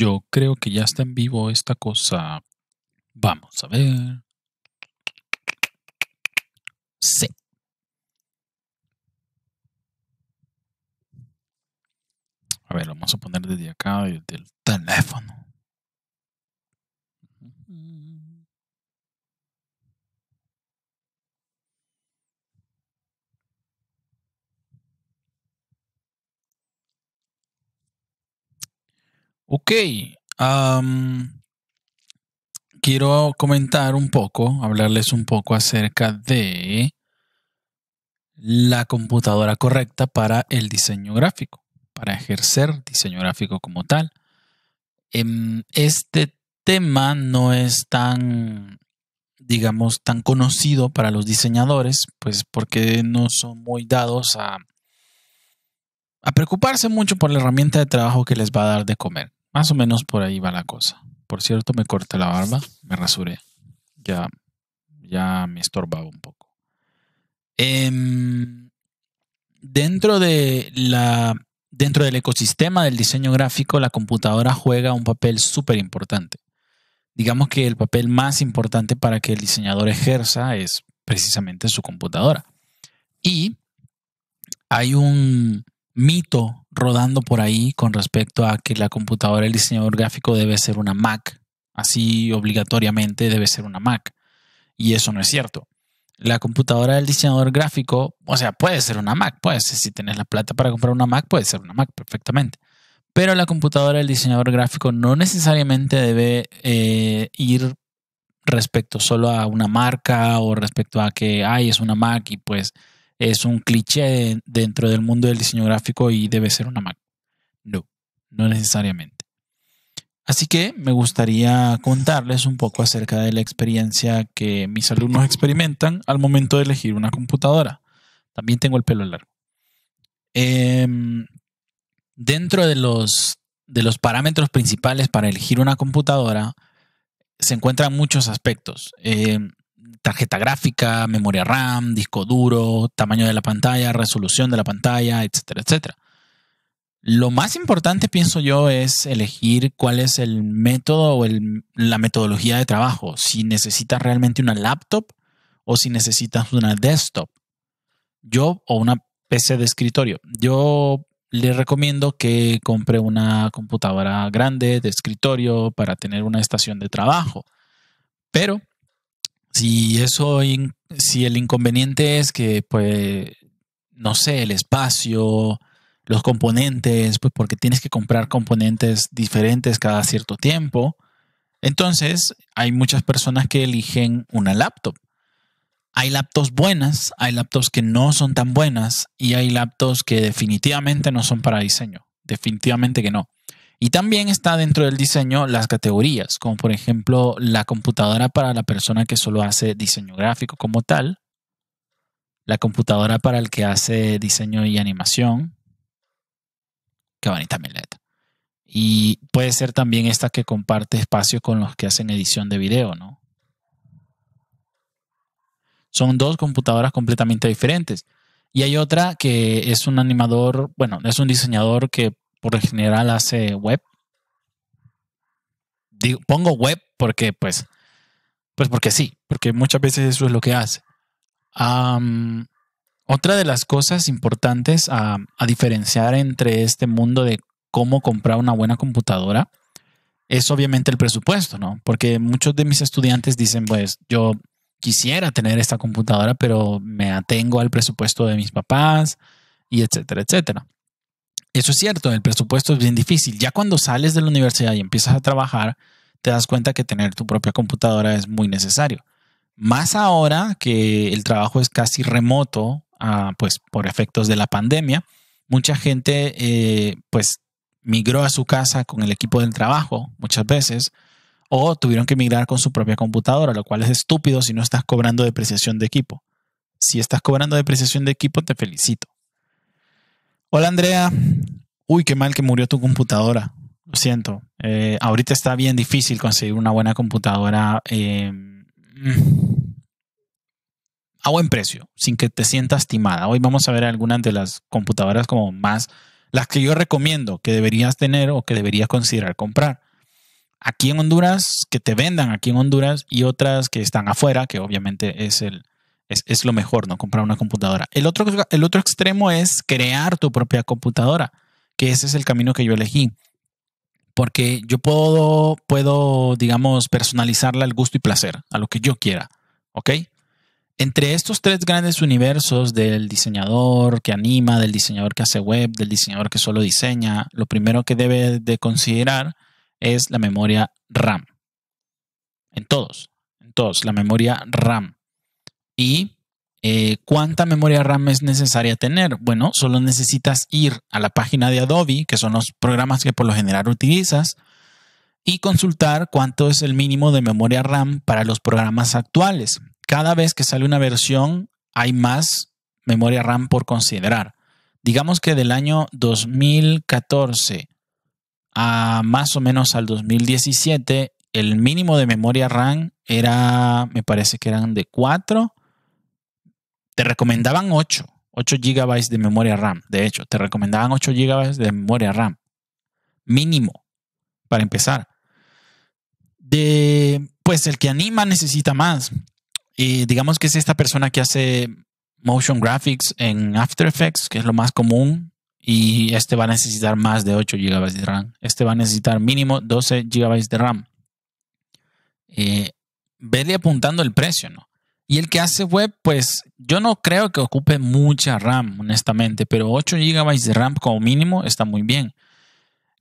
Yo creo que ya está en vivo esta cosa. Vamos a ver. Sí. A ver, lo vamos a poner desde acá, desde el teléfono. Ok. quiero comentar un poco, hablarles un poco acerca de la computadora correcta para el diseño gráfico, para ejercer diseño gráfico como tal. Em, este tema no es tan, digamos, tan conocido para los diseñadores, pues porque no son muy dados a, a preocuparse mucho por la herramienta de trabajo que les va a dar de comer. Más o menos por ahí va la cosa. Por cierto, me corté la barba, me rasuré. Ya, ya me estorbaba un poco. Em, dentro, de la, dentro del ecosistema del diseño gráfico, la computadora juega un papel súper importante. Digamos que el papel más importante para que el diseñador ejerza es precisamente su computadora. Y hay un mito rodando por ahí con respecto a que la computadora del diseñador gráfico debe ser una Mac. Así obligatoriamente debe ser una Mac. Y eso no es cierto. La computadora del diseñador gráfico, o sea, puede ser una Mac, Pues si tienes la plata para comprar una Mac, puede ser una Mac perfectamente. Pero la computadora del diseñador gráfico no necesariamente debe eh, ir respecto solo a una marca o respecto a que, ay, es una Mac y pues es un cliché dentro del mundo del diseño gráfico y debe ser una Mac. No, no necesariamente. Así que me gustaría contarles un poco acerca de la experiencia que mis alumnos experimentan al momento de elegir una computadora. También tengo el pelo largo. Em, dentro de los, de los parámetros principales para elegir una computadora, se encuentran muchos aspectos. Em, tarjeta gráfica, memoria RAM, disco duro, tamaño de la pantalla, resolución de la pantalla, etcétera, etcétera. Lo más importante, pienso yo, es elegir cuál es el método o la metodología de trabajo. Si necesitas realmente una laptop o si necesitas una desktop. Yo o una PC de escritorio. Yo le recomiendo que compre una computadora grande de escritorio para tener una estación de trabajo. Pero si eso, si el inconveniente es que, pues, no sé, el espacio, los componentes, pues porque tienes que comprar componentes diferentes cada cierto tiempo. Entonces, hay muchas personas que eligen una laptop. Hay laptops buenas, hay laptops que no son tan buenas y hay laptops que definitivamente no son para diseño. Definitivamente que no. Y también está dentro del diseño las categorías, como por ejemplo la computadora para la persona que solo hace diseño gráfico como tal, la computadora para el que hace diseño y animación. Qué bonita mileta. Y puede ser también esta que comparte espacio con los que hacen edición de video, ¿no? Son dos computadoras completamente diferentes. Y hay otra que es un animador, bueno, es un diseñador que por el general hace web. Digo, pongo web porque pues, pues porque sí, porque muchas veces eso es lo que hace. otra de las cosas importantes a, a diferenciar entre este mundo de cómo comprar una buena computadora es obviamente el presupuesto, ¿no? Porque muchos de mis estudiantes dicen, pues yo quisiera tener esta computadora, pero me atengo al presupuesto de mis papás y etcétera, etcétera. Eso es cierto, el presupuesto es bien difícil. Ya cuando sales de la universidad y empiezas a trabajar, te das cuenta que tener tu propia computadora es muy necesario. Más ahora que el trabajo es casi remoto, ah, pues por efectos de la pandemia, mucha gente eh, pues migró a su casa con el equipo del trabajo muchas veces o tuvieron que migrar con su propia computadora, lo cual es estúpido si no estás cobrando depreciación de equipo. Si estás cobrando depreciación de equipo, te felicito. Hola Andrea, uy, qué mal que murió tu computadora. Lo siento. Eh, ahorita está bien difícil conseguir una buena computadora eh, mm, a buen precio, sin que te sientas timada. Hoy vamos a ver algunas de las computadoras como más, las que yo recomiendo que deberías tener o que deberías considerar comprar. Aquí en Honduras, que te vendan aquí en Honduras y otras que están afuera, que obviamente es el, es, lo mejor, ¿no? Comprar una computadora. El otro, el otro extremo es crear tu propia computadora, que ese es el camino que yo elegí. Porque yo puedo, puedo, digamos, personalizarla al gusto y placer, a lo que yo quiera, ¿ok? Entre estos tres grandes universos del diseñador que anima, del diseñador que hace web, del diseñador que solo diseña, lo primero que debe de considerar es la memoria RAM. En todos, en todos, la memoria RAM. ¿Y eh, cuánta memoria RAM es necesaria tener? Bueno, solo necesitas ir a la página de Adobe, que son los programas que por lo general utilizas, y consultar cuánto es el mínimo de memoria RAM para los programas actuales. Cada vez que sale una versión, hay más memoria RAM por considerar. Digamos que del año 2014 a más o menos al 2017, el mínimo de memoria RAM era, me parece que eran de 4 te recomendaban 8, 8 GB de memoria RAM. De hecho, te recomendaban 8 GB de memoria RAM. Mínimo, para empezar. De, pues el que anima necesita más. Y digamos que es esta persona que hace motion graphics en After Effects, que es lo más común, y este va a necesitar más de 8 GB de RAM. Este va a necesitar mínimo 12 GB de RAM. Eh, verle apuntando el precio, ¿no? Y el que hace web, pues yo no creo que ocupe mucha RAM, honestamente, pero 8 GB de RAM como mínimo está muy bien.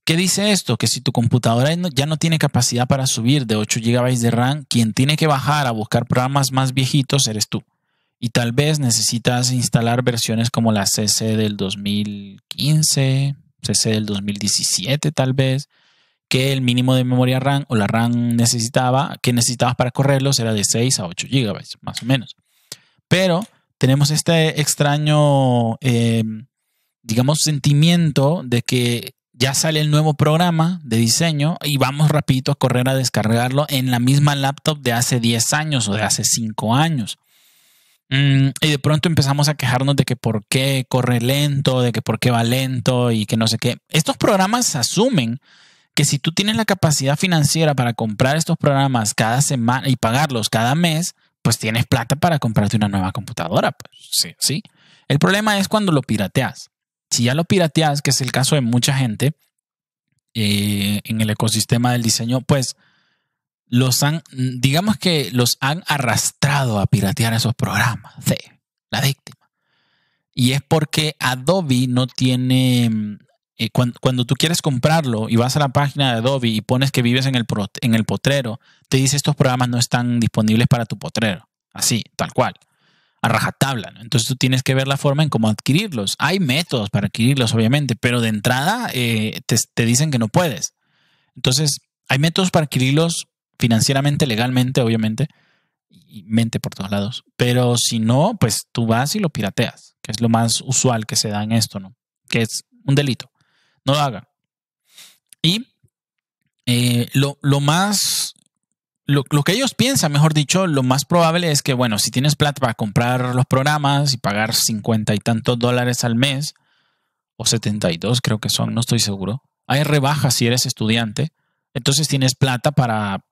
¿Qué dice esto? Que si tu computadora ya no tiene capacidad para subir de 8 GB de RAM, quien tiene que bajar a buscar programas más viejitos eres tú. Y tal vez necesitas instalar versiones como la CC del 2015, CC del 2017 tal vez, que el mínimo de memoria RAM o la RAM necesitaba, que necesitabas para correrlos era de 6 a 8 GB, más o menos. Pero tenemos este extraño, em, digamos, sentimiento de que ya sale el nuevo programa de diseño y vamos rapidito a correr a descargarlo en la misma laptop de hace 10 años o de hace 5 años. Mm, y de pronto empezamos a quejarnos de que por qué corre lento, de que por qué va lento y que no sé qué. Estos programas asumen que si tú tienes la capacidad financiera para comprar estos programas cada semana y pagarlos cada mes, pues tienes plata para comprarte una nueva computadora. Pues, sí, El problema es cuando lo pirateas. Si ya lo pirateas, que es el caso de mucha gente eh, en el ecosistema del diseño, pues los han, digamos que los han arrastrado a piratear esos programas. Sí, la víctima. Y es porque Adobe no tiene cuando, tú quieres comprarlo y vas a la página de Adobe y pones que vives en el, pro, en el potrero, te dice estos programas no están disponibles para tu potrero. Así, tal cual. A rajatabla. Entonces tú tienes que ver la forma en cómo adquirirlos. Hay métodos para adquirirlos, obviamente, pero de entrada eh, te, te dicen que no puedes. Entonces, hay métodos para adquirirlos financieramente, legalmente, obviamente, y mente por todos lados. Pero si no, pues tú vas y lo pirateas, que es lo más usual que se da en esto, ¿no? Que es un delito. No lo hagan. Y eh, lo, más, lo, que ellos piensan, mejor dicho, lo más probable es que, bueno, si tienes plata para comprar los programas y pagar cincuenta y tantos dólares al mes, o setenta y dos, creo que son, no estoy seguro, hay rebajas si eres estudiante, entonces tienes plata para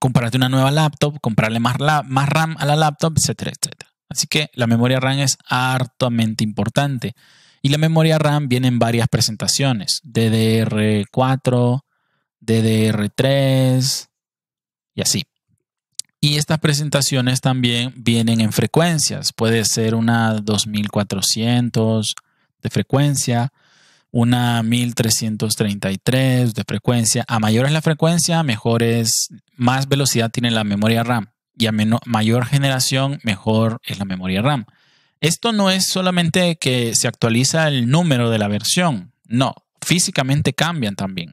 comprarte una nueva laptop, comprarle más, la, más RAM a la laptop, etcétera, etcétera. Así que la memoria RAM es hartamente importante. Y la memoria RAM viene en varias presentaciones, DDR4, DDR3 y así. Y estas presentaciones también vienen en frecuencias, puede ser una 2400 de frecuencia, una 1333 de frecuencia. A mayor es la frecuencia, mejor es, más velocidad tiene la memoria RAM. Y a mayor generación, mejor es la memoria RAM. Esto no es solamente que se actualiza el número de la versión, no, físicamente cambian también.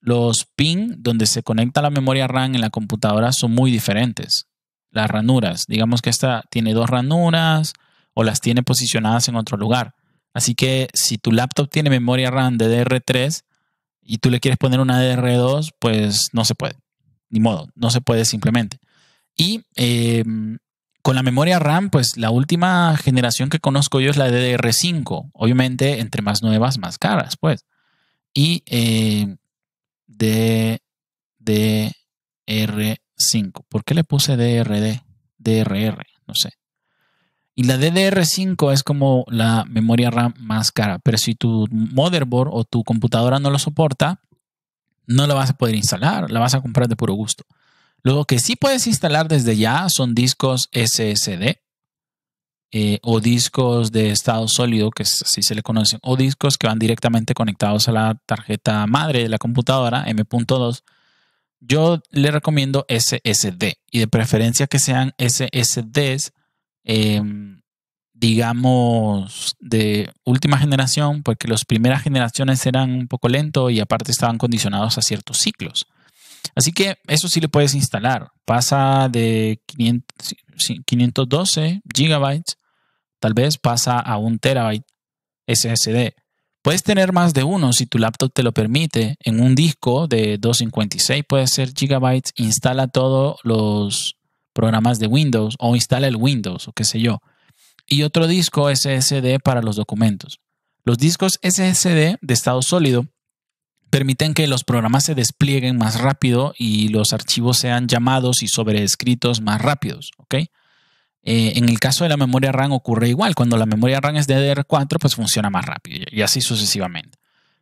Los pin donde se conecta la memoria RAM en la computadora son muy diferentes. Las ranuras, digamos que esta tiene dos ranuras o las tiene posicionadas en otro lugar. Así que si tu laptop tiene memoria RAM de DDR3 y tú le quieres poner una DDR2, pues no se puede. Ni modo, no se puede simplemente. Y em, con la memoria RAM, pues la última generación que conozco yo es la DDR5. Obviamente, entre más nuevas, más caras, pues. Y eh, DDR5. ¿Por qué le puse DRD? DRR, no sé. Y la DDR5 es como la memoria RAM más cara, pero si tu motherboard o tu computadora no lo soporta, no la vas a poder instalar, la vas a comprar de puro gusto. Lo que sí puedes instalar desde ya son discos SSD eh, o discos de estado sólido, que así se le conocen, o discos que van directamente conectados a la tarjeta madre de la computadora M.2. Yo le recomiendo SSD y de preferencia que sean SSDs, em, digamos, de última generación, porque las primeras generaciones eran un poco lentos y aparte estaban condicionados a ciertos ciclos. Así que eso sí le puedes instalar. Pasa de 512 gigabytes, tal vez pasa a un terabyte SSD. Puedes tener más de uno si tu laptop te lo permite. En un disco de 256 puede ser gigabytes. Instala todos los programas de Windows o instala el Windows o qué sé yo. Y otro disco SSD para los documentos. Los discos SSD de estado sólido permiten que los programas se desplieguen más rápido y los archivos sean llamados y sobreescritos más rápidos. Eh, en el caso de la memoria RAM ocurre igual. Cuando la memoria RAM es DDR4, pues funciona más rápido y así sucesivamente.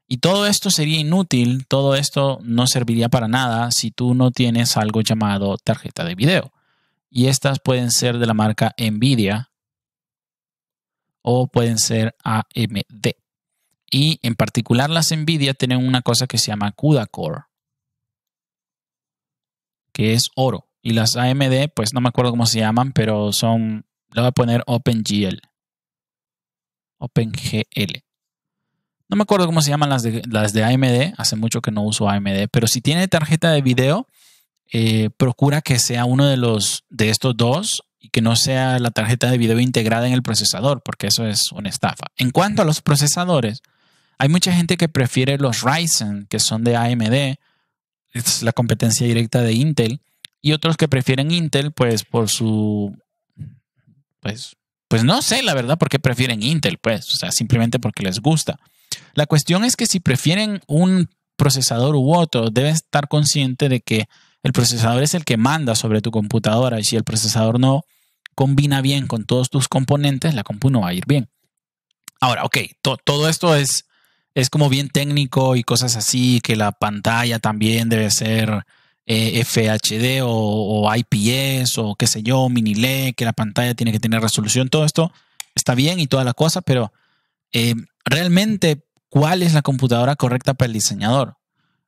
Y todo esto sería inútil, todo esto no serviría para nada si tú no tienes algo llamado tarjeta de video. Y estas pueden ser de la marca Nvidia o pueden ser AMD. Y en particular las Nvidia tienen una cosa que se llama CUDA Core, que es oro. Y las AMD, pues no me acuerdo cómo se llaman, pero son, le voy a poner OpenGL. OpenGL. No me acuerdo cómo se llaman las de, las de AMD, hace mucho que no uso AMD, pero si tiene tarjeta de video, eh, procura que sea uno de, los, de estos dos y que no sea la tarjeta de video integrada en el procesador, porque eso es una estafa. En cuanto a los procesadores, hay mucha gente que prefiere los Ryzen, que son de AMD, es la competencia directa de Intel, y otros que prefieren Intel, pues por su, pues, pues no sé la verdad por qué prefieren Intel, pues, o sea, simplemente porque les gusta. La cuestión es que si prefieren un procesador u otro, debes estar consciente de que el procesador es el que manda sobre tu computadora y si el procesador no combina bien con todos tus componentes, la compu no va a ir bien. Ahora, ok, todo esto es es como bien técnico y cosas así, que la pantalla también debe ser eh, FHD o, IPS o qué sé yo, mini LED, que la pantalla tiene que tener resolución, todo esto está bien y toda la cosa, pero eh, realmente, ¿cuál es la computadora correcta para el diseñador?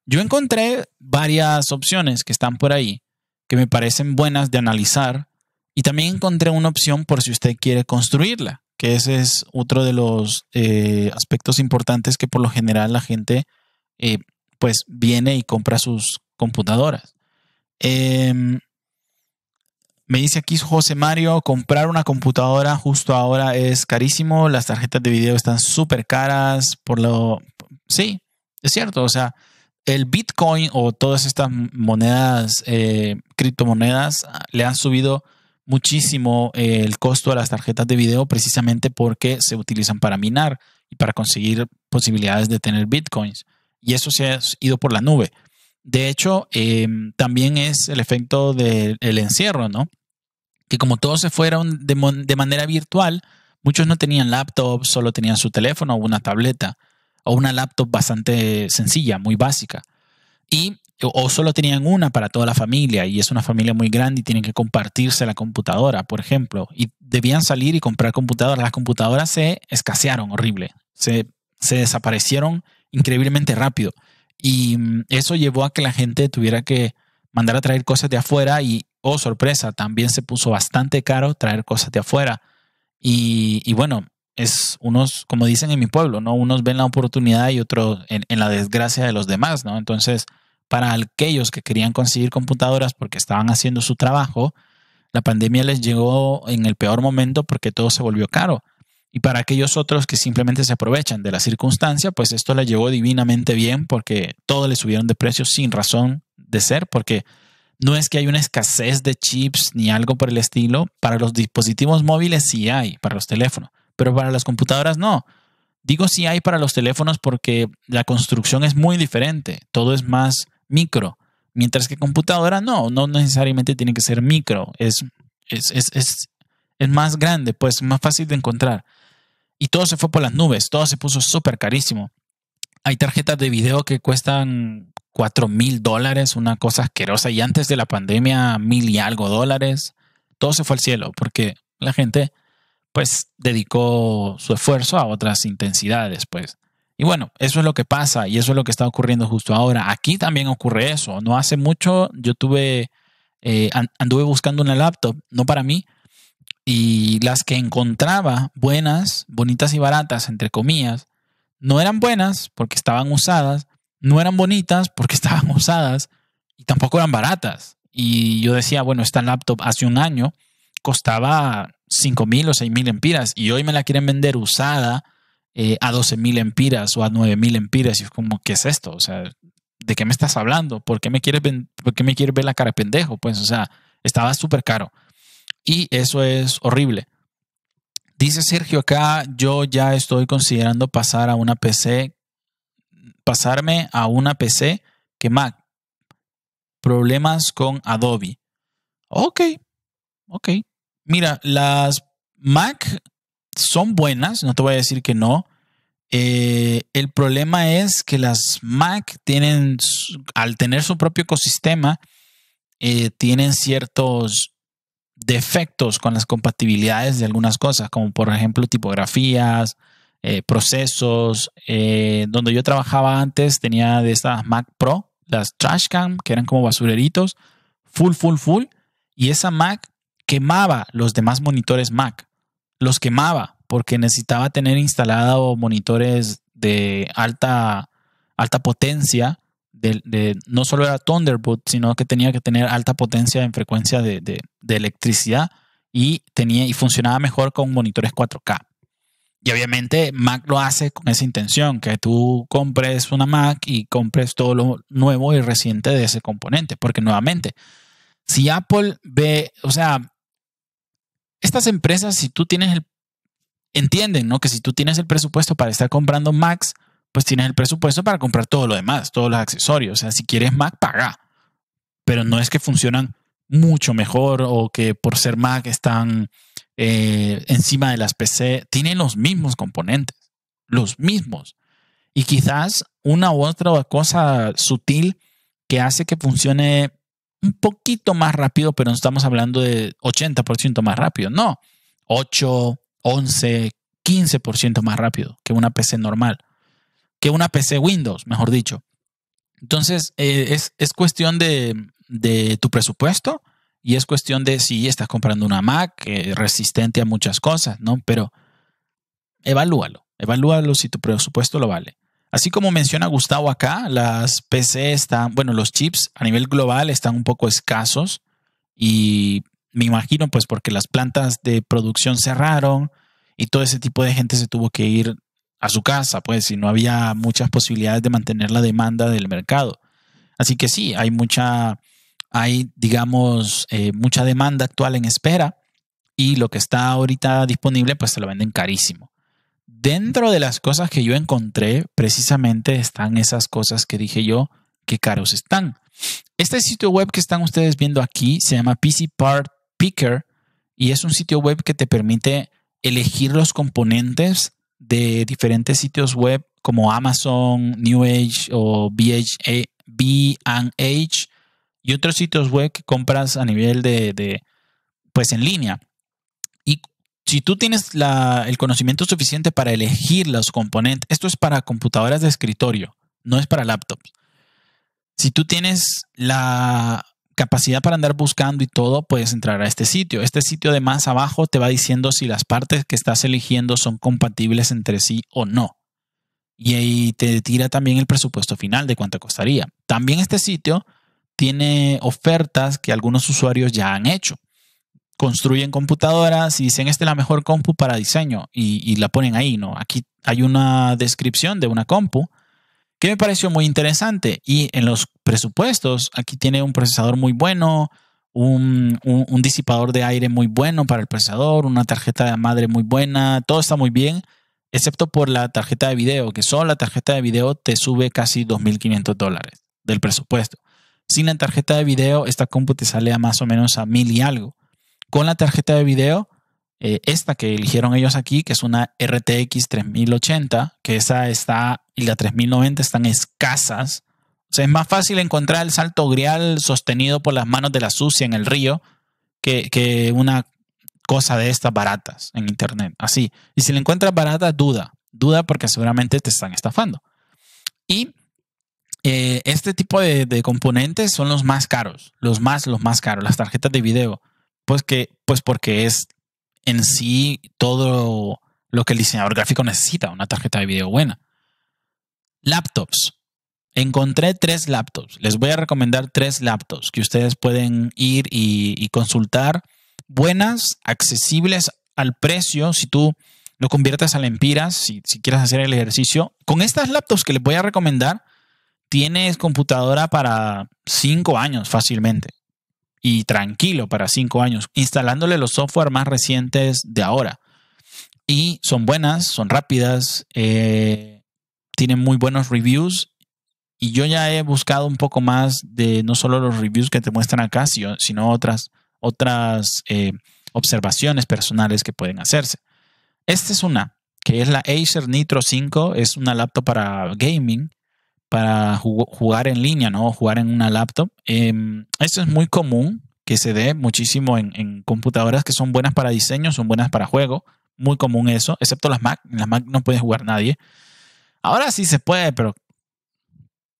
Yo encontré varias opciones que están por ahí, que me parecen buenas de analizar y también encontré una opción por si usted quiere construirla, que ese es otro de los eh, aspectos importantes que por lo general la gente eh, pues viene y compra sus computadoras. Em, me dice aquí José Mario, comprar una computadora justo ahora es carísimo, las tarjetas de video están súper caras, por lo... Sí, es cierto, o sea, el Bitcoin o todas estas monedas, eh, criptomonedas, ah, le han subido muchísimo eh, el costo de las tarjetas de video precisamente porque se utilizan para minar y para conseguir posibilidades de tener bitcoins. Y eso se ha ido por la nube. De hecho, em, también es el efecto del encierro, ¿no? Que como todos se fueron de, de, manera virtual, muchos no tenían laptop, solo tenían su teléfono o una tableta o una laptop bastante sencilla, muy básica. Y o solo tenían una para toda la familia y es una familia muy grande y tienen que compartirse la computadora, por ejemplo, y debían salir y comprar computadoras. Las computadoras se escasearon horrible, se, desaparecieron increíblemente rápido y mm, eso llevó a que la gente tuviera que mandar a traer cosas de afuera y, oh sorpresa, también se puso bastante caro traer cosas de afuera. Y, bueno, es unos, como dicen en mi pueblo, ¿no? Unos ven la oportunidad y otros en, en la desgracia de los demás, ¿no? Entonces, para aquellos que querían conseguir computadoras porque estaban haciendo su trabajo, la pandemia les llegó en el peor momento porque todo se volvió caro. Y para aquellos otros que simplemente se aprovechan de la circunstancia, pues esto les llegó divinamente bien porque todo le subieron de precio sin razón de ser, porque no es que haya una escasez de chips ni algo por el estilo. Para los dispositivos móviles sí hay, para los teléfonos, pero para las computadoras no. Digo sí hay para los teléfonos porque la construcción es muy diferente. Todo es más micro. Mientras que computadora no, no necesariamente tiene que ser micro, es, es, es, más grande, pues más fácil de encontrar. Y todo se fue por las nubes, todo se puso súper carísimo. Hay tarjetas de video que cuestan 4 mil dólares, una cosa asquerosa, y antes de la pandemia mil y algo dólares. Todo se fue al cielo porque la gente pues dedicó su esfuerzo a otras intensidades, pues. Y bueno, eso es lo que pasa y eso es lo que está ocurriendo justo ahora. Aquí también ocurre eso. No hace mucho yo tuve, eh, anduve buscando una laptop, no para mí, y las que encontraba buenas, bonitas y baratas, entre comillas, no eran buenas porque estaban usadas, no eran bonitas porque estaban usadas y tampoco eran baratas. Y yo decía, bueno, esta laptop hace un año costaba 5,000 mil o 6,000 mil empiras y hoy me la quieren vender usada eh, a 12.000 empiras o a 9.000 empiras. Y es como, ¿qué es esto? O sea, ¿de qué me estás hablando? ¿Por qué me quieres, por qué me quieres ver la cara pendejo? Pues, o sea, estaba súper caro. Y eso es horrible. Dice Sergio acá, yo ya estoy considerando pasar a una PC, pasarme a una PC que Mac. Problemas con Adobe. Ok, ok. Mira, las Mac son buenas, no te voy a decir que no, eh, el problema es que las Mac tienen, al tener su propio ecosistema, eh, tienen ciertos defectos con las compatibilidades de algunas cosas, como por ejemplo tipografías, eh, procesos. donde yo trabajaba antes tenía de estas Mac Pro, las Trash Cam que eran como basureritos, full, full, full. Y esa Mac quemaba los demás monitores Mac. Los quemaba porque necesitaba tener instalados monitores de alta, alta potencia, de, no solo era Thunderbolt, sino que tenía que tener alta potencia en frecuencia de, de, electricidad y, tenía, y funcionaba mejor con monitores 4K. Y obviamente Mac lo hace con esa intención, que tú compres una Mac y compres todo lo nuevo y reciente de ese componente, porque nuevamente, si Apple ve, o sea, estas empresas, si tú tienes el, entienden, ¿no? Que si tú tienes el presupuesto para estar comprando Macs, pues tienes el presupuesto para comprar todo lo demás, todos los accesorios. O sea, si quieres Mac, paga. Pero no es que funcionan mucho mejor o que por ser Mac están eh, encima de las PC. Tienen los mismos componentes, los mismos. Y quizás una u otra cosa sutil que hace que funcione un poquito más rápido, pero no estamos hablando de 80% más rápido, no. 8, 11, 15% más rápido que una PC normal, que una PC Windows, mejor dicho. Entonces, eh, es, cuestión de, tu presupuesto y es cuestión de si estás comprando una Mac resistente a muchas cosas, ¿no? Pero evalúalo, evalúalo si tu presupuesto lo vale. Así como menciona Gustavo acá, las PC están, bueno, los chips a nivel global están un poco escasos y me imagino pues porque las plantas de producción cerraron y todo ese tipo de gente se tuvo que ir a su casa, pues, si no había muchas posibilidades de mantener la demanda del mercado. Así que sí, hay mucha, hay, digamos, eh, mucha demanda actual en espera y lo que está ahorita disponible, pues se lo venden carísimo. Dentro de las cosas que yo encontré, precisamente están esas cosas que dije yo, que caros están. Este sitio web que están ustedes viendo aquí se llama PC Part Picker y es un sitio web que te permite elegir los componentes de diferentes sitios web como Amazon, New Age o B&H y otros sitios web que compras a nivel de, de pues en línea. Y si tú tienes la, el conocimiento suficiente para elegir los componentes, esto es para computadoras de escritorio, no es para laptops. Si tú tienes la capacidad para andar buscando y todo, puedes entrar a este sitio. Este sitio de más abajo te va diciendo si las partes que estás eligiendo son compatibles entre sí o no. Y ahí te tira también el presupuesto final de cuánto costaría. También este sitio tiene ofertas que algunos usuarios ya han hecho. Construyen computadoras y dicen, esta es la mejor compu para diseño y, y la ponen ahí, ¿no? Aquí hay una descripción de una compu que me pareció muy interesante. Y en los presupuestos, aquí tiene un procesador muy bueno, un, disipador de aire muy bueno para el procesador, una tarjeta de madre muy buena, todo está muy bien, excepto por la tarjeta de video, que solo la tarjeta de video te sube casi 2.500 dólares del presupuesto. Sin la tarjeta de video, esta compu te sale a más o menos a mil y algo. Con la tarjeta de video, eh, esta que eligieron ellos aquí, que es una RTX 3080, que esa está y la 3090 están escasas. O sea, es más fácil encontrar el salto grial sostenido por las manos de la sucia en el río que, una cosa de estas baratas en internet. Así. Y si la encuentras barata, duda. Duda porque seguramente te están estafando. Y eh, este tipo de, de, componentes son los más caros. Los más, los más caros. Las tarjetas de video. Pues, que, pues porque es en sí todo lo que el diseñador gráfico necesita, una tarjeta de video buena. Laptops. Encontré tres laptops. Les voy a recomendar tres laptops que ustedes pueden ir y, consultar. Buenas, accesibles al precio. Si tú lo conviertes a Empiras, si, si quieres hacer el ejercicio. Con estas laptops que les voy a recomendar, tienes computadora para cinco años fácilmente. Y tranquilo para cinco años, instalándole los software más recientes de ahora. Y son buenas, son rápidas. Eh, tienen muy buenos reviews y yo ya he buscado un poco más de no solo los reviews que te muestran acá, sino otras, otras eh, observaciones personales que pueden hacerse. Esta es una, que es la Acer Nitro 5, es una laptop para gaming, para jugar en línea, ¿no? Jugar en una laptop. Em, esto es muy común que se dé muchísimo en, en, computadoras que son buenas para diseño, son buenas para juego. Muy común eso, excepto las Mac. En las Mac no puede jugar nadie. Ahora sí se puede, pero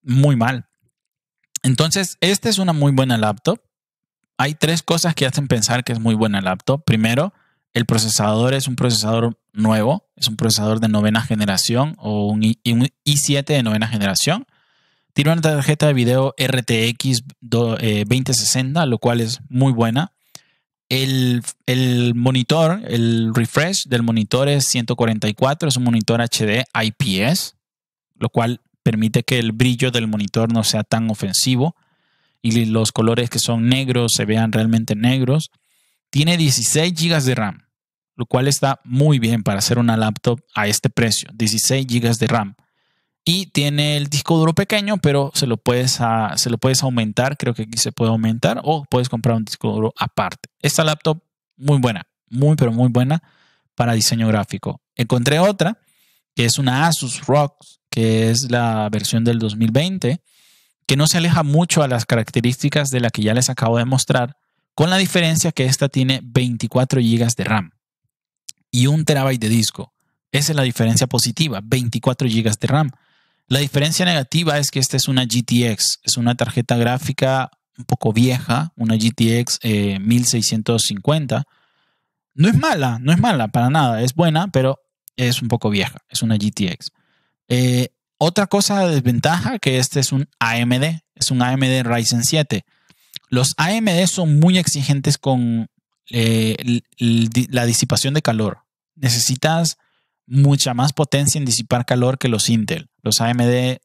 muy mal. Entonces, esta es una muy buena laptop. Hay tres cosas que hacen pensar que es muy buena laptop. Primero, el procesador es un procesador nuevo, es un procesador de novena generación o un, I 7 de novena generación. Tiene una tarjeta de video RTX 2060, eh, lo cual es muy buena. El, monitor, el refresh del monitor es 144, es un monitor HD IPS, lo cual permite que el brillo del monitor no sea tan ofensivo y los colores que son negros se vean realmente negros. Tiene 16 GB de RAM, lo cual está muy bien para hacer una laptop a este precio, 16 GB de RAM y tiene el disco duro pequeño, pero se lo puedes, ah, se lo puedes aumentar, creo que aquí se puede aumentar, o puedes comprar un disco duro aparte. Esta laptop, muy buena, muy, pero muy buena para diseño gráfico. Encontré otra, que es una Asus ROG, que es la versión del 2020, que no se aleja mucho a las características de la que ya les acabo de mostrar, con la diferencia que esta tiene 24 GB de RAM y un terabyte de disco. Esa es la diferencia positiva, 24 GB de RAM. La diferencia negativa es que esta es una GTX, es una tarjeta gráfica un poco vieja, una GTX 1650. Eh, no es mala, no es mala para nada, es buena, pero es un poco vieja, es una GTX. Eh, otra cosa de desventaja que este es un AMD, es un AMD Ryzen 7. Los AMD son muy exigentes con eh, la disipación de calor. Necesitas mucha más potencia en disipar calor que los Intel. Los AMD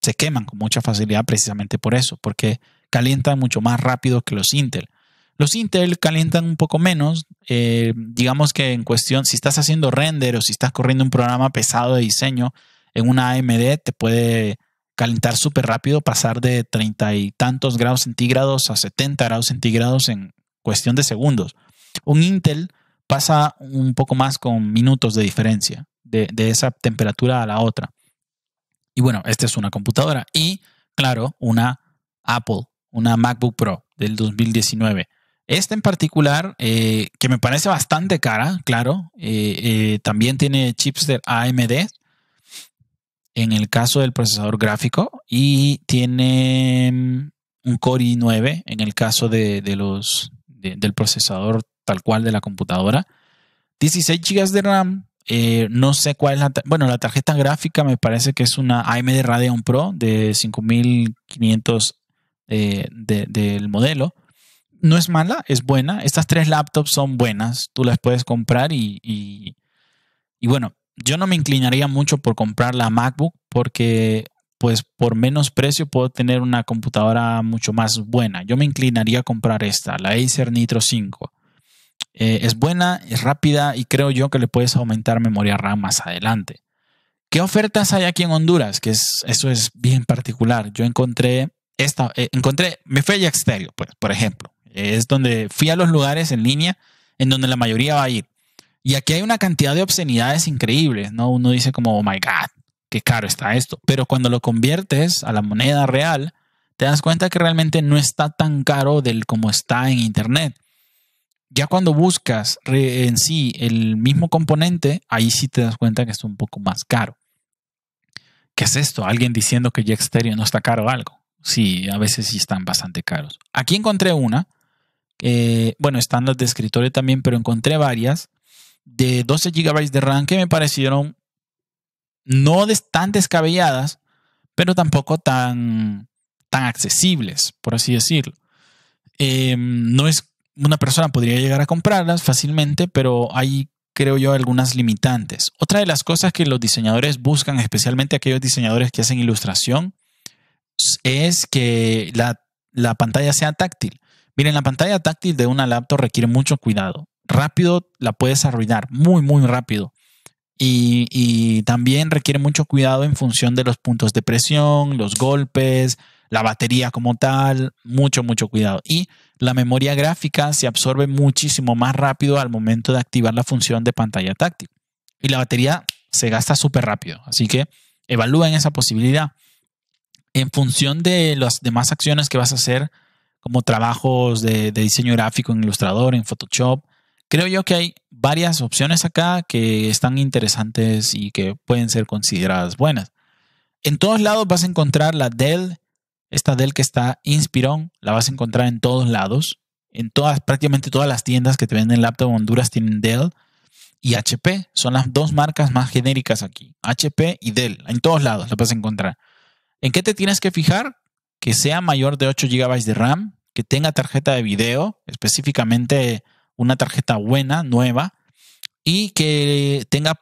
se queman con mucha facilidad precisamente por eso, porque calientan mucho más rápido que los Intel. Los Intel calientan un poco menos, eh, digamos que en cuestión, si estás haciendo render o si estás corriendo un programa pesado de diseño en una AMD, te puede calentar súper rápido, pasar de treinta y tantos grados centígrados a 70 grados centígrados en cuestión de segundos. Un Intel pasa un poco más con minutos de diferencia de esa temperatura a la otra. Y bueno, esta es una computadora. Y claro, una Apple, una MacBook Pro del 2019. Esta en particular, eh, que me parece bastante cara, claro, eh, eh, también tiene chips de AMD en el caso del procesador gráfico y tiene mm, un Core i9 en el caso de, los, del procesador tal cual de la computadora. 16 GB de RAM, eh, no sé cuál es la... Bueno, la tarjeta gráfica me parece que es una AMD Radeon Pro de 5500 eh, del modelo. No es mala, es buena. Estas tres laptops son buenas. Tú las puedes comprar y, y bueno, yo no me inclinaría mucho por comprar la MacBook porque pues por menos precio puedo tener una computadora mucho más buena. Yo me inclinaría a comprar esta, la Acer Nitro 5. Eh, es buena, es rápida y creo yo que le puedes aumentar memoria RAM más adelante. ¿Qué ofertas hay aquí en Honduras? Que eso es bien particular. Yo encontré esta, eh, encontré, me Exterior, pues, por ejemplo. Es donde fui a los lugares en línea en donde la mayoría va a ir. Y aquí hay una cantidad de obscenidades increíbles, ¿no? Uno dice como, oh my God, qué caro está esto. Pero cuando lo conviertes a la moneda real, te das cuenta que realmente no está tan caro del como está en Internet ya cuando buscas en sí el mismo componente, ahí sí te das cuenta que es un poco más caro. ¿Qué es esto? Alguien diciendo que Jack no está caro algo. Sí, a veces sí están bastante caros. Aquí encontré una. Eh, bueno, están las de escritorio también, pero encontré varias de 12 GB de RAM que me parecieron no tan descabelladas, pero tampoco tan, tan accesibles, por así decirlo. Em, no es una persona podría llegar a comprarlas fácilmente, pero hay, creo yo, algunas limitantes. Otra de las cosas que los diseñadores buscan, especialmente aquellos diseñadores que hacen ilustración, es que la, pantalla sea táctil. Miren, la pantalla táctil de una laptop requiere mucho cuidado. Rápido la puedes arruinar, muy, muy rápido. Y, y, también requiere mucho cuidado en función de los puntos de presión, los golpes, la batería como tal, mucho, mucho cuidado. Y la memoria gráfica se absorbe muchísimo más rápido al momento de activar la función de pantalla táctil. Y la batería se gasta súper rápido. Así que evalúen esa posibilidad. En función de las demás acciones que vas a hacer, como trabajos de, de diseño gráfico en Illustrator, en Photoshop, creo yo que hay varias opciones acá que están interesantes y que pueden ser consideradas buenas. En todos lados vas a encontrar la Dell esta Dell que está inspirón la vas a encontrar en todos lados. En todas, prácticamente todas las tiendas que te venden laptop en Honduras tienen Dell y HP. Son las dos marcas más genéricas aquí. HP y Dell. En todos lados la vas a encontrar. ¿En qué te tienes que fijar? Que sea mayor de 8 GB de RAM, que tenga tarjeta de video, específicamente una tarjeta buena, nueva, y que tenga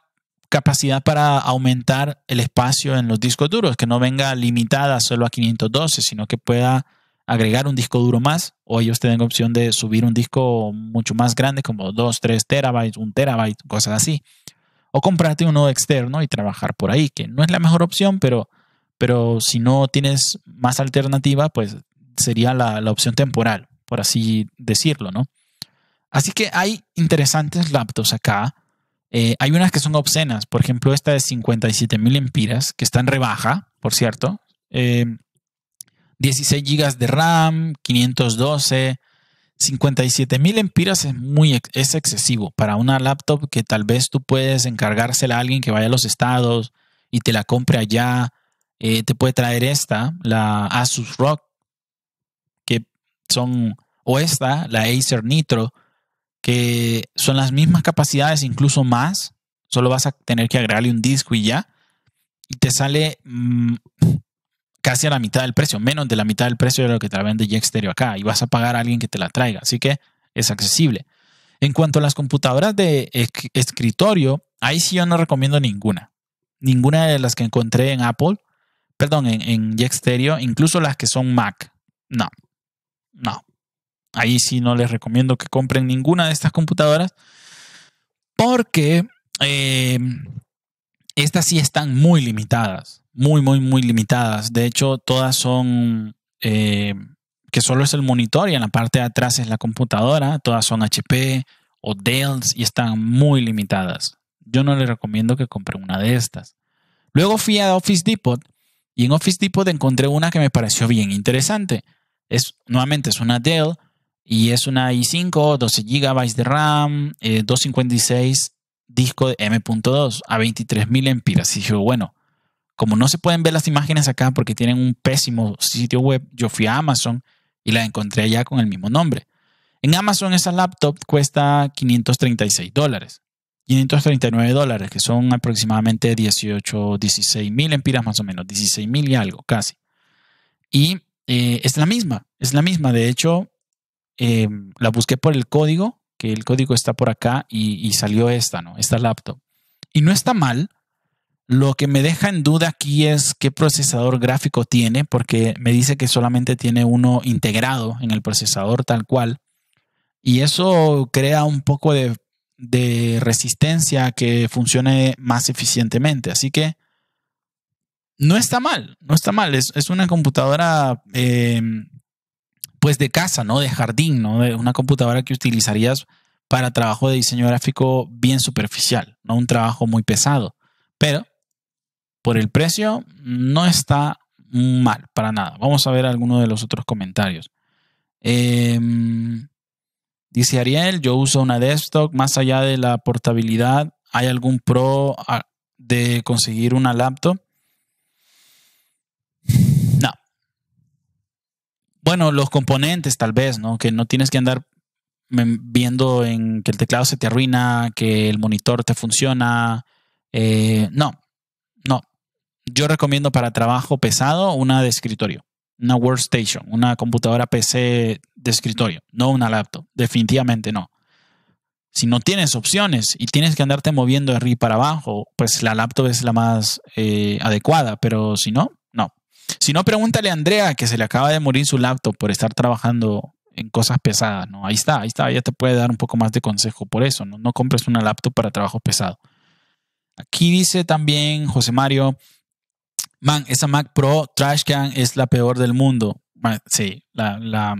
capacidad para aumentar el espacio en los discos duros, que no venga limitada solo a 512, sino que pueda agregar un disco duro más o ellos te den opción de subir un disco mucho más grande como 2, 3 terabytes, 1 terabyte, cosas así. O comprarte uno externo y trabajar por ahí, que no es la mejor opción, pero, pero si no tienes más alternativa, pues sería la, la opción temporal, por así decirlo, ¿no? Así que hay interesantes laptops acá eh, hay unas que son obscenas, por ejemplo, esta de 57,000 mil empiras, que está en rebaja, por cierto. 16 eh, GB de RAM, 512. 57 mil empiras es muy es excesivo para una laptop que tal vez tú puedes encargársela a alguien que vaya a los estados y te la compre allá. Eh, te puede traer esta, la Asus Rock, que son, o esta, la Acer Nitro, que son las mismas capacidades, incluso más, solo vas a tener que agregarle un disco y ya, y te sale mm, casi a la mitad del precio, menos de la mitad del precio de lo que te la vende Jack Stereo acá, y vas a pagar a alguien que te la traiga, así que es accesible. En cuanto a las computadoras de escritorio, ahí sí yo no recomiendo ninguna. Ninguna de las que encontré en Apple, perdón, en, en Jack incluso las que son Mac. No, no, Ahí sí no les recomiendo que compren ninguna de estas computadoras porque eh, estas sí están muy limitadas, muy, muy, muy limitadas. De hecho, todas son eh, que solo es el monitor y en la parte de atrás es la computadora. Todas son HP o Dell y están muy limitadas. Yo no les recomiendo que compren una de estas. Luego fui a Office Depot y en Office Depot encontré una que me pareció bien interesante. Es, nuevamente, es una Dell, y es una i5, 12 GB de RAM, 256 eh, disco de M.2 a 23.000 empiras. Y yo, bueno, como no se pueden ver las imágenes acá porque tienen un pésimo sitio web, yo fui a Amazon y la encontré allá con el mismo nombre. En Amazon esa laptop cuesta 536 dólares, 539 dólares, que son aproximadamente 18, 16 mil empiras más o menos, 16 mil y algo casi. Y eh, es la misma, es la misma. De hecho, Em, la busqué por el código, que el código está por acá y, salió esta, ¿no? Esta laptop. Y no está mal. Lo que me deja en duda aquí es qué procesador gráfico tiene, porque me dice que solamente tiene uno integrado en el procesador tal cual. Y eso crea un poco de, de resistencia que funcione más eficientemente. Así que no está mal, no está mal. Es, es una computadora em, pues de casa, ¿no? De jardín, ¿no? De una computadora que utilizarías para trabajo de diseño gráfico bien superficial, no un trabajo muy pesado. Pero por el precio no está mal para nada. Vamos a ver algunos de los otros comentarios. Em, dice Ariel, yo uso una desktop, más allá de la portabilidad, ¿hay algún pro de conseguir una laptop? bueno, los componentes tal vez, ¿no? Que no tienes que andar viendo en que el teclado se te arruina, que el monitor te funciona. Eh, no, no. Yo recomiendo para trabajo pesado una de escritorio, una workstation, una computadora PC de escritorio, no una laptop. Definitivamente no. Si no tienes opciones y tienes que andarte moviendo de arriba para abajo, pues la laptop es la más eh, adecuada, pero si no, si no, pregúntale a Andrea que se le acaba de morir su laptop por estar trabajando en cosas pesadas, ¿no? Ahí está, ahí está, ya te puede dar un poco más de consejo por eso, ¿no? compres una laptop para trabajo pesado. Aquí dice también José Mario, man, esa Mac Pro Trashcan es la peor del mundo. sí, la,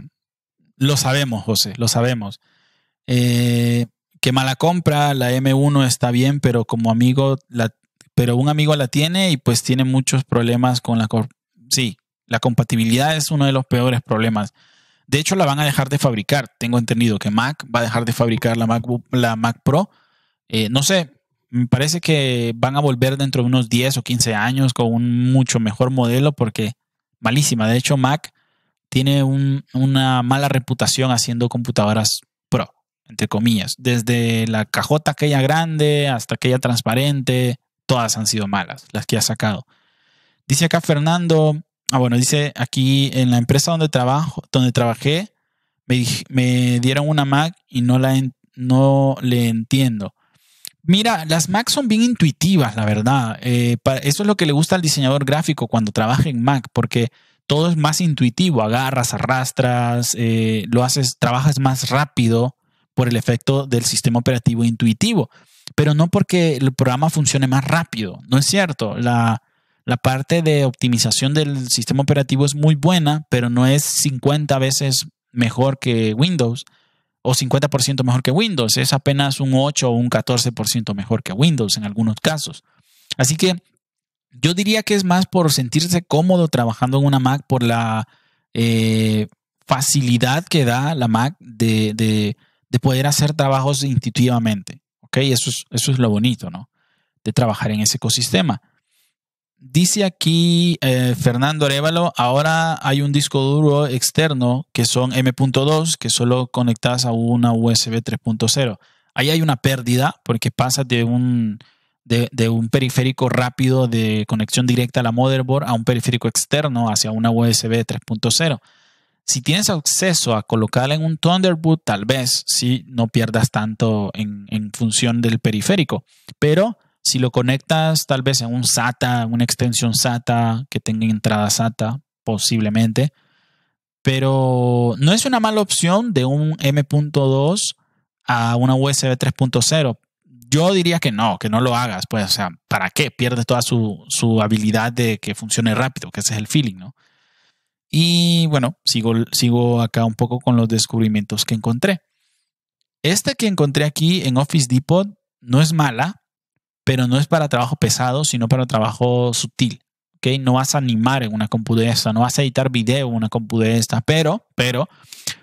lo sabemos, José, lo sabemos. Eh, Qué mala compra, la M1 está bien, pero como amigo, la, pero un amigo la tiene y pues tiene muchos problemas con la, sí, la compatibilidad es uno de los peores problemas. De hecho, la van a dejar de fabricar. Tengo entendido que Mac va a dejar de fabricar la, MacBook, la Mac Pro. Eh, no sé, me parece que van a volver dentro de unos 10 o 15 años con un mucho mejor modelo porque malísima. De hecho, Mac tiene una mala reputación haciendo computadoras pro, entre comillas. Desde la cajota aquella grande hasta aquella transparente, todas han sido malas, las que ha sacado. Dice acá Fernando, ah bueno, dice aquí en la empresa donde trabajo, donde trabajé, me, dieron una Mac y no la no le entiendo. Mira, las Mac son bien intuitivas, la verdad. Eh, eso es lo que le gusta al diseñador gráfico cuando trabaja en Mac, porque todo es más intuitivo. Agarras, arrastras, eh, lo haces, trabajas más rápido por el efecto del sistema operativo intuitivo. Pero no porque el programa funcione más rápido. No es cierto. La, la parte de optimización del sistema operativo es muy buena, pero no es 50 veces mejor que Windows o 50% mejor que Windows. Es apenas un 8 o un 14% mejor que Windows en algunos casos. Así que yo diría que es más por sentirse cómodo trabajando en una Mac, por la eh, facilidad que da la Mac de, poder hacer trabajos intuitivamente. Eso es, eso es lo bonito, ¿no? De trabajar en ese ecosistema dice aquí eh, Fernando Arevalo, ahora hay un disco duro externo que son M.2 que solo conectas a una USB 3.0. Ahí hay una pérdida porque pasas de un, de, un periférico rápido de conexión directa a la motherboard a un periférico externo hacia una USB 3.0. Si tienes acceso a colocarla en un Thunderbolt, tal vez sí no pierdas tanto en función del periférico, pero si lo conectas tal vez en un SATA, una extensión SATA que tenga entrada SATA, posiblemente. Pero no es una mala opción de un M.2 a una USB 3.0. Yo diría que no, que no lo hagas. Pues, o sea, ¿para qué? Pierdes toda su, habilidad de que funcione rápido, que ese es el feeling, ¿no? Y bueno, sigo, sigo acá un poco con los descubrimientos que encontré. Este que encontré aquí en Office Depot no es mala, pero no es para trabajo pesado, sino para trabajo sutil. ¿okay? No vas a animar en una compu no vas a editar video en una compu pero, pero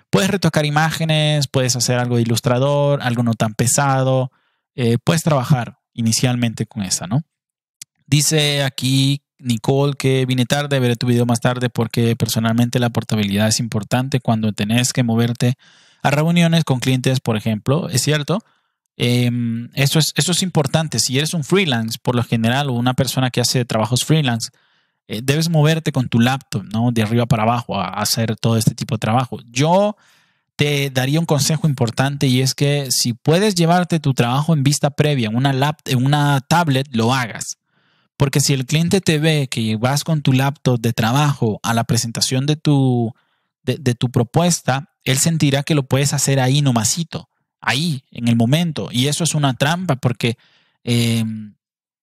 puedes retocar imágenes, puedes hacer algo de ilustrador, algo no tan pesado, eh, puedes trabajar inicialmente con esta, ¿no? Dice aquí Nicole que vine tarde, veré tu video más tarde porque personalmente la portabilidad es importante cuando tenés que moverte a reuniones con clientes, por ejemplo, es cierto, Em, eso, es, eso es importante. Si eres un freelance, por lo general, o una persona que hace trabajos freelance, eh, debes moverte con tu laptop, ¿no? De arriba para abajo a, hacer todo este tipo de trabajo. Yo te daría un consejo importante y es que si puedes llevarte tu trabajo en vista previa, en una, lap, en una tablet, lo hagas. Porque si el cliente te ve que vas con tu laptop de trabajo a la presentación de tu, de tu propuesta, él sentirá que lo puedes hacer ahí nomasito ahí, en el momento. Y eso es una trampa porque em,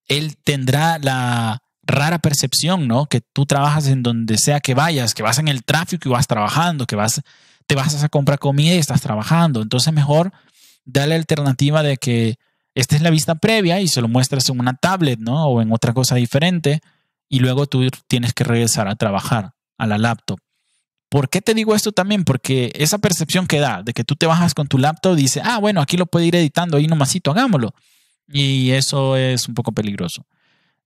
él tendrá la rara percepción, ¿no? Que tú trabajas en donde sea que vayas, que vas en el tráfico y vas trabajando, que vas, te vas a comprar comida y estás trabajando. Entonces mejor da la alternativa de que esta es la vista previa y se lo muestras en una tablet, ¿no? O en otra cosa diferente y luego tú tienes que regresar a trabajar a la laptop. ¿Por qué te digo esto también? Porque esa percepción que da de que tú te bajas con tu laptop dice, ah, bueno, aquí lo puede ir editando, ahí nomasito, hagámoslo. Y eso es un poco peligroso.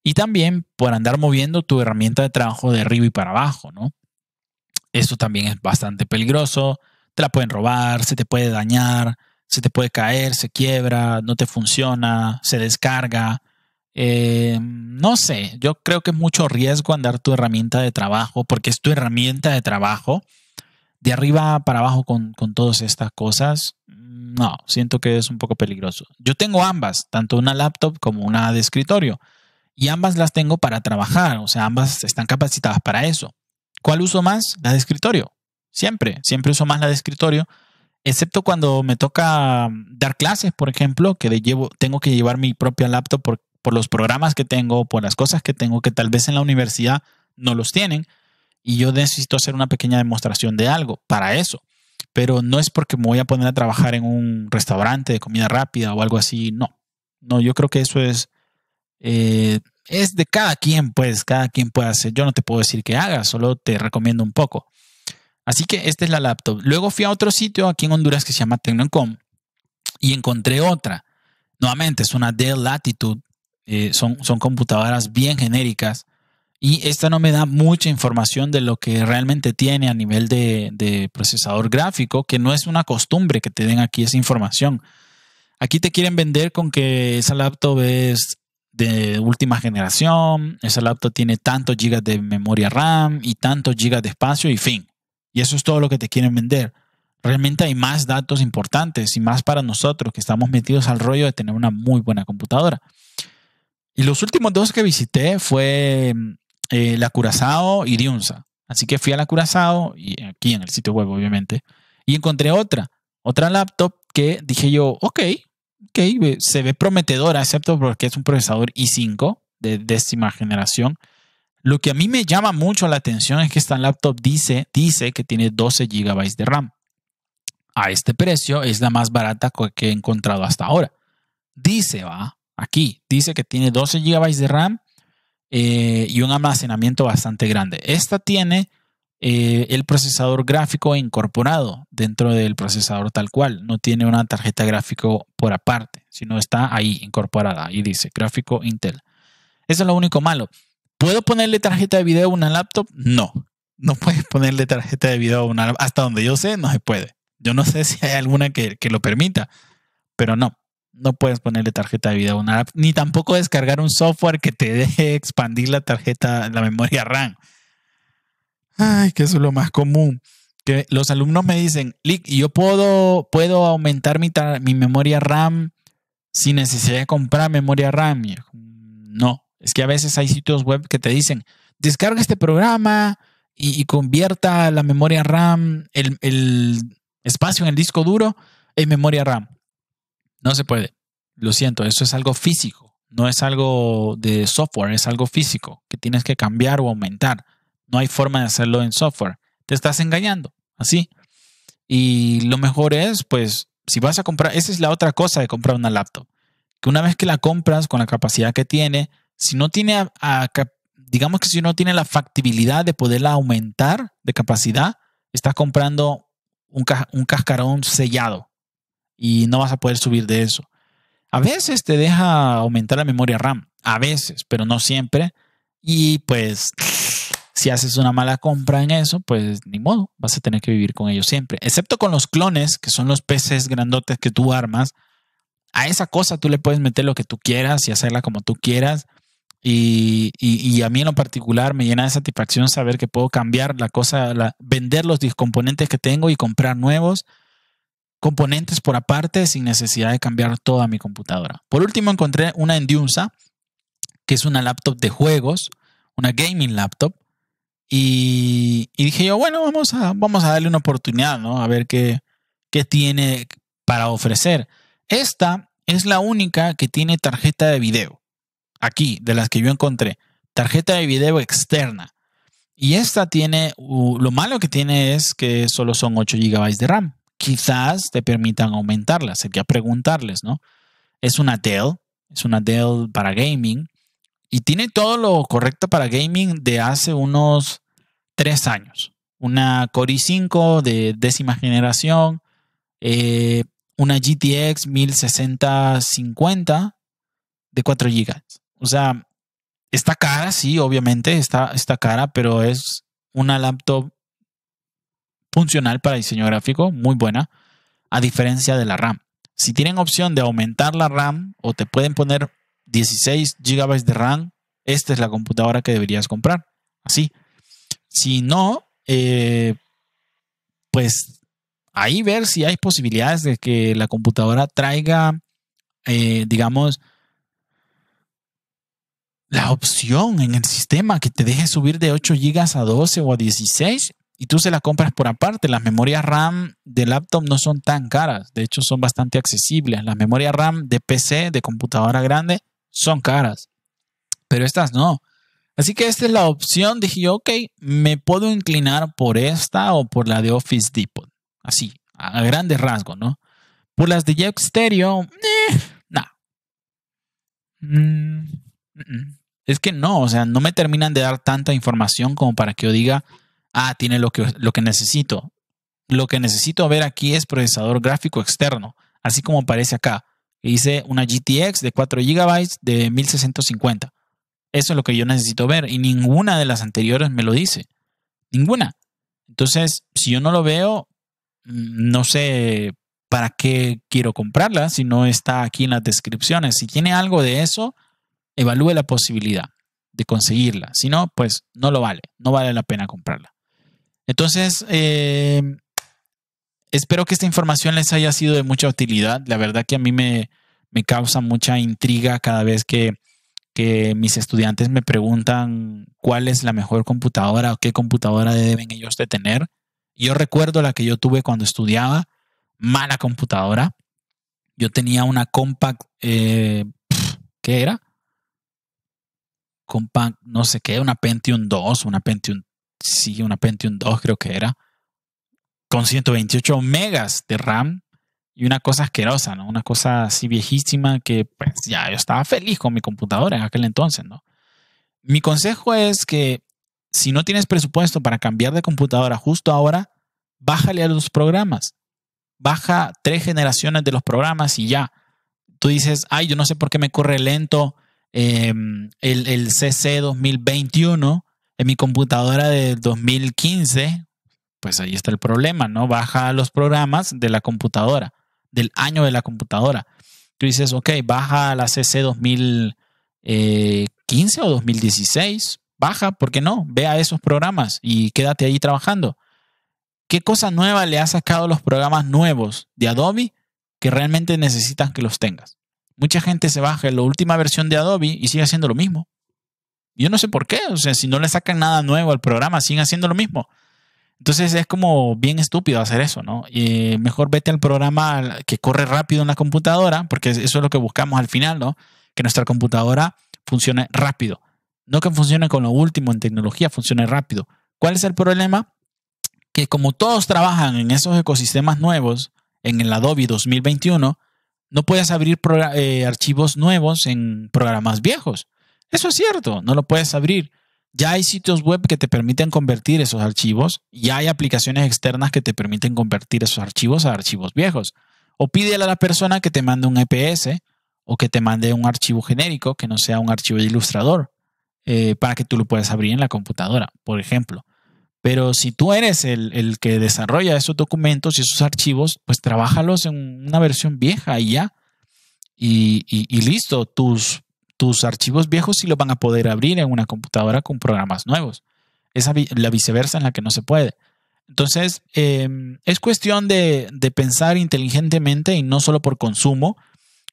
Y también por andar moviendo tu herramienta de trabajo de arriba y para abajo, ¿no? Esto también es bastante peligroso. Te la pueden robar, se te puede dañar, se te puede caer, se quiebra, no te funciona, se descarga. Eh, no sé, yo creo que es mucho riesgo andar tu herramienta de trabajo, porque es tu herramienta de trabajo, de arriba para abajo con, todas estas cosas. No, siento que es un poco peligroso. Yo tengo ambas, tanto una laptop como una de escritorio, y ambas las tengo para trabajar, o sea, ambas están capacitadas para eso. ¿Cuál uso más? La de escritorio. Siempre, siempre uso más la de escritorio, excepto cuando me toca dar clases, por ejemplo, que de llevo, tengo que llevar mi propia laptop porque por los programas que tengo, por las cosas que tengo que tal vez en la universidad no los tienen y yo necesito hacer una pequeña demostración de algo para eso. Pero no es porque me voy a poner a trabajar en un restaurante de comida rápida o algo así, no. No, yo creo que eso es, eh, es de cada quien, pues, cada quien puede hacer. Yo no te puedo decir que hagas, solo te recomiendo un poco. Así que esta es la laptop. Luego fui a otro sitio aquí en Honduras que se llama Tecnocom y encontré otra. Nuevamente, es una Dell Latitude eh, son, computadoras bien genéricas y esta no me da mucha información de lo que realmente tiene a nivel de, de, procesador gráfico, que no es una costumbre que te den aquí esa información. Aquí te quieren vender con que esa laptop es de última generación, esa laptop tiene tantos gigas de memoria RAM y tantos gigas de espacio y fin. Y eso es todo lo que te quieren vender. Realmente hay más datos importantes y más para nosotros que estamos metidos al rollo de tener una muy buena computadora. Y los últimos dos que visité fue eh, la Curazao y Diunza. Así que fui a la Curazao y aquí en el sitio web, obviamente, y encontré otra, otra laptop que dije yo, ok, ok, se ve prometedora, excepto porque es un procesador i5 de décima generación. Lo que a mí me llama mucho la atención es que esta laptop dice, dice que tiene 12 GB de RAM. A este precio es la más barata que he encontrado hasta ahora. Dice, va, Aquí dice que tiene 12 GB de RAM eh, y un almacenamiento bastante grande. Esta tiene eh, el procesador gráfico incorporado dentro del procesador tal cual. No tiene una tarjeta gráfico por aparte, sino está ahí incorporada. Ahí dice gráfico Intel. Eso es lo único malo. ¿Puedo ponerle tarjeta de video a una laptop? No. No puedes ponerle tarjeta de video a una laptop. Hasta donde yo sé, no se puede. Yo no sé si hay alguna que lo permita, pero no no puedes ponerle tarjeta de vida a una app, ni tampoco descargar un software que te deje expandir la tarjeta, la memoria RAM. Ay, que eso es lo más común. Que los alumnos me dicen, Lick, yo puedo, puedo aumentar mi, mi memoria RAM sin necesidad de comprar memoria RAM. no, es que a veces hay sitios web que te dicen, descarga este programa y, convierta la memoria RAM, el espacio en el disco duro, en memoria RAM no se puede. Lo siento, eso es algo físico, no es algo de software, es algo físico que tienes que cambiar o aumentar. No hay forma de hacerlo en software. Te estás engañando, así. Y lo mejor es, pues, si vas a comprar, esa es la otra cosa de comprar una laptop, que una vez que la compras con la capacidad que tiene, si no tiene, digamos que si no tiene la factibilidad de poderla aumentar de capacidad, estás comprando un, un cascarón sellado, y no vas a poder subir de eso. A veces te deja aumentar la memoria RAM, a veces, pero no siempre. Y pues si haces una mala compra en eso, pues ni modo, vas a tener que vivir con ello siempre. Excepto con los clones, que son los peces grandotes que tú armas. A esa cosa tú le puedes meter lo que tú quieras y hacerla como tú quieras. Y, a mí en lo particular me llena de satisfacción saber que puedo cambiar la cosa, vender los componentes que tengo y comprar nuevos componentes por aparte sin necesidad de cambiar toda mi computadora. Por último, encontré una endiumsa que es una laptop de juegos, una gaming laptop. Y, dije yo, bueno, vamos a, vamos a darle una oportunidad, ¿no? A ver qué, qué tiene para ofrecer. Esta es la única que tiene tarjeta de video. Aquí, de las que yo encontré. Tarjeta de video externa. Y esta tiene, lo malo que tiene es que solo son 8 GB de RAM quizás te permitan aumentarlas. Sería preguntarles, ¿no? Es una Dell, es una Dell para gaming y tiene todo lo correcto para gaming de hace unos tres años. Una Core i5 de décima generación, eh, una GTX 1060-50 de 4 GB. O sea, está cara, sí, obviamente está, está cara, pero es una laptop funcional para diseño gráfico, muy buena, a diferencia de la RAM. Si tienen opción de aumentar la RAM o te pueden poner 16 GB de RAM, esta es la computadora que deberías comprar. Así. Si no, eh, pues ahí ver si hay posibilidades de que la computadora traiga, eh, digamos, la opción en el sistema que te deje subir de 8 GB a 12 o a 16 y tú se las compras por aparte. Las memorias RAM de laptop no son tan caras, de hecho son bastante accesibles. Las memorias RAM de PC, de computadora grande, son caras, pero estas no. Así que esta es la opción. Dije yo, ok, me puedo inclinar por esta o por la de Office Depot. Así, a grandes rasgos, ¿no? Por las de Jack Stereo, eh, mm, mm, mm. es que no, o sea, no me terminan de dar tanta información como para que yo diga, ah, tiene lo que, lo que necesito. Lo que necesito ver aquí es procesador gráfico externo, así como aparece acá. Dice una GTX de 4 GB de 1650. Eso es lo que yo necesito ver y ninguna de las anteriores me lo dice. Ninguna. Entonces, si yo no lo veo, mm, no sé para qué quiero comprarla si no está aquí en las descripciones. Si tiene algo de eso, evalúe la posibilidad de conseguirla. Si no, pues no lo vale. No vale la pena comprarla. Entonces, eh, espero que esta información les haya sido de mucha utilidad. La verdad que a mí me, causa mucha intriga cada vez que, mis estudiantes me preguntan cuál es la mejor computadora o qué computadora deben ellos tener. Yo recuerdo la que yo tuve cuando estudiaba, mala computadora. Yo tenía una compact, eh, ¿qué era? Compact, no sé qué, una Pentium 2, una Pentium sí, una Pentium 2 creo que era, con 128 megas de RAM y una cosa asquerosa, ¿no? Una cosa así viejísima que pues ya yo estaba feliz con mi computadora en aquel entonces, ¿no? Mi consejo es que si no tienes presupuesto para cambiar de computadora justo ahora, bájale a los programas. Baja tres generaciones de los programas y ya. Tú dices, ay, yo no sé por qué me corre lento em, el, el CC 2021 en mi computadora del 2015, pues ahí está el problema, ¿no? Baja los programas de la computadora, del año de la computadora. Tú dices, ok, baja la CC 2015 o 2016, baja, ¿por qué no? Ve a esos programas y quédate ahí trabajando. ¿Qué cosa nueva le ha sacado los programas nuevos de Adobe que realmente necesitan que los tengas? Mucha gente se baja en la última versión de Adobe y sigue haciendo lo mismo. Yo no sé por qué, o sea, si no le sacan nada nuevo al programa, siguen haciendo lo mismo. Entonces es como bien estúpido hacer eso, ¿no? Y eh, mejor vete al programa que corre rápido en la computadora, porque eso es lo que buscamos al final, ¿no? Que nuestra computadora funcione rápido. No que funcione con lo último en tecnología, funcione rápido. ¿Cuál es el problema? Que como todos trabajan en esos ecosistemas nuevos, en el Adobe 2021, no puedes abrir eh, archivos nuevos en programas viejos. Eso es cierto, no lo puedes abrir. Ya hay sitios web que te permiten convertir esos archivos, ya hay aplicaciones externas que te permiten convertir esos archivos a archivos viejos. O pídele a la persona que te mande un EPS o que te mande un archivo genérico que no sea un archivo de ilustrador eh, para que tú lo puedas abrir en la computadora, por ejemplo. Pero si tú eres el, que desarrolla esos documentos y esos archivos, pues trabájalos en una versión vieja y ya. y listo, tus tus archivos viejos sí lo van a poder abrir en una computadora con programas nuevos. Esa la viceversa en la que no se puede. Entonces, em, es cuestión de, de, pensar inteligentemente y no solo por consumo,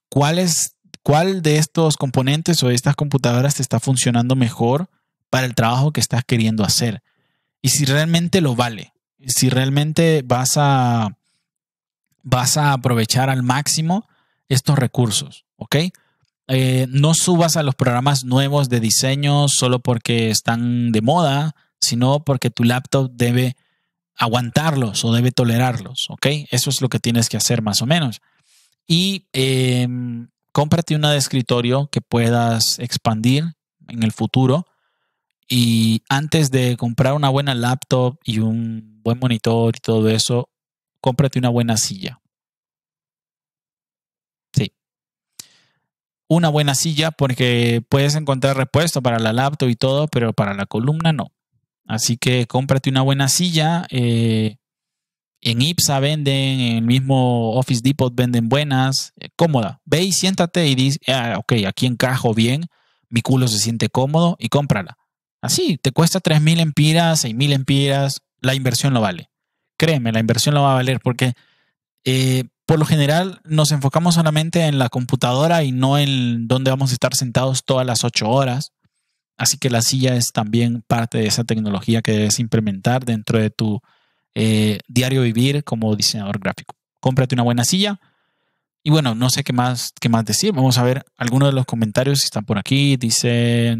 cuál, es, cuál de estos componentes o de estas computadoras te está funcionando mejor para el trabajo que estás queriendo hacer. Y si realmente lo vale, si realmente vas a, vas a aprovechar al máximo estos recursos, ¿ok? Eh, no subas a los programas nuevos de diseño solo porque están de moda, sino porque tu laptop debe aguantarlos o debe tolerarlos, ¿ok? Eso es lo que tienes que hacer más o menos. Y em, cómprate una de escritorio que puedas expandir en el futuro. Y antes de comprar una buena laptop y un buen monitor y todo eso, cómprate una buena silla. una buena silla porque puedes encontrar repuesto para la laptop y todo, pero para la columna no. Así que cómprate una buena silla. Eh, en IPSA venden, en el mismo Office Depot venden buenas, eh, cómoda. Ve y siéntate y dice, ah, ok, aquí encajo bien, mi culo se siente cómodo y cómprala. Así, te cuesta 3.000 empiras, 6.000 empiras, la inversión lo vale. Créeme, la inversión lo va a valer porque eh, por lo general nos enfocamos solamente en la computadora y no en dónde vamos a estar sentados todas las ocho horas. Así que la silla es también parte de esa tecnología que debes implementar dentro de tu eh, diario vivir como diseñador gráfico. Cómprate una buena silla. Y bueno, no sé qué más, qué más decir. Vamos a ver algunos de los comentarios si están por aquí. Dice,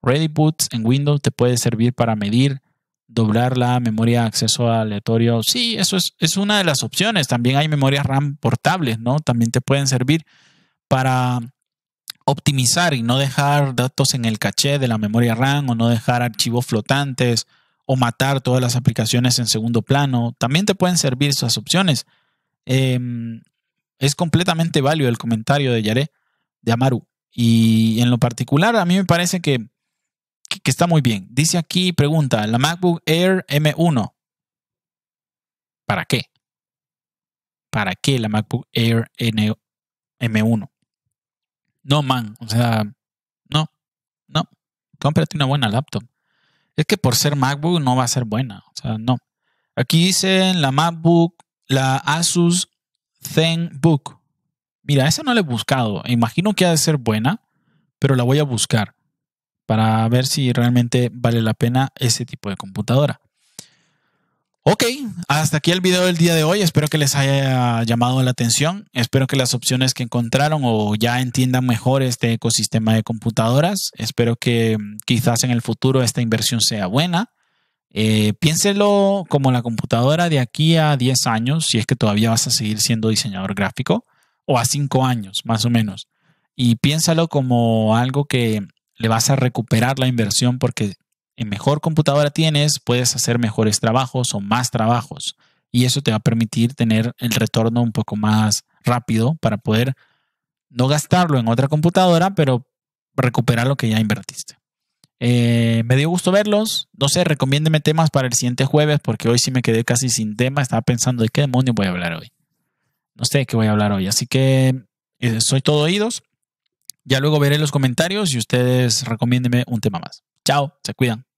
Ready Boots en Windows te puede servir para medir doblar la memoria de acceso aleatorio. Sí, eso es, una de las opciones. También hay memorias RAM portables, ¿no? También te pueden servir para optimizar y no dejar datos en el caché de la memoria RAM o no dejar archivos flotantes o matar todas las aplicaciones en segundo plano. También te pueden servir esas opciones. Em, es completamente válido el comentario de Yaré, de Amaru. Y en lo particular, a mí me parece que que, está muy bien. Dice aquí, pregunta, la MacBook Air M1. ¿Para qué? ¿Para qué la MacBook Air M1? No, man. O sea, no, no. Cómprate una buena laptop. Es que por ser MacBook no va a ser buena. O sea, no. Aquí dice la MacBook, la Asus ZenBook. Mira, esa no la he buscado. Imagino que ha de ser buena, pero la voy a buscar para ver si realmente vale la pena ese tipo de computadora. Ok, hasta aquí el video del día de hoy. Espero que les haya llamado la atención. Espero que las opciones que encontraron o ya entiendan mejor este ecosistema de computadoras. Espero que mm, quizás en el futuro esta inversión sea buena. Eh, piénselo como la computadora de aquí a 10 años, si es que todavía vas a seguir siendo diseñador gráfico, o a 5 años, más o menos. Y piénsalo como algo que le vas a recuperar la inversión porque en mejor computadora tienes, puedes hacer mejores trabajos o más trabajos. Y eso te va a permitir tener el retorno un poco más rápido para poder no gastarlo en otra computadora, pero recuperar lo que ya invertiste. Eh, me dio gusto verlos. No sé, recomiéndeme temas para el siguiente jueves, porque hoy sí me quedé casi sin tema. Estaba pensando de qué demonios voy a hablar hoy. No sé de qué voy a hablar hoy. Así que eh, soy todo oídos. Ya luego veré los comentarios y ustedes recomiéndenme un tema más. Chao, se cuidan.